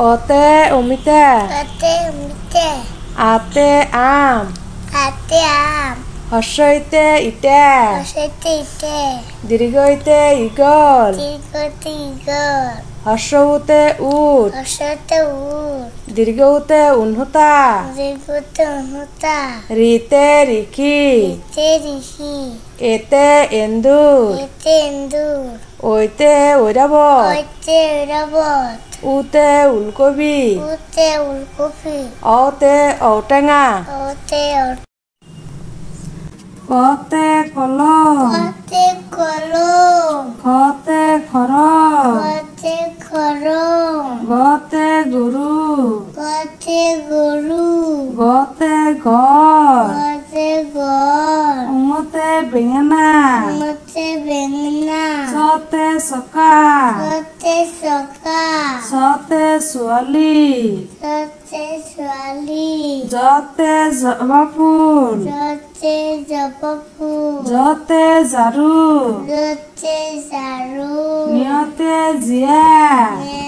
অতে অমিতা অতে অমিতা আতে আম আতে আম হসইতে ইটা হসইতে ইটা দীর্ঘইতে ইগল দীর্ঘইতে ইগল হসউতে উট হসউতে উট দীর্ঘউতে উন্নতা দীর্ঘউতে উন্নতা রিতে রিকি রিতে রিকি এতে এন্দুর এতে এন্দুর ওইতে ওরাব ওইতে ওরাব উতে উলকবি উতে উলকবি অতে ঔটেঙা অতে কতে কলম কতে কলম খতে খর খতে খর গতে গুরু গতে গুরু গতে ঘর গতে ঘর উমতে বেঙ্গনা উমতে বেঙ্গনা সতে সকা সতে সকা সতে সুয়ালি সতে সুয়ালি জতে জবাপুর জতে জবাপুর জতে জারু জতে জারু নিয়তে জিয়া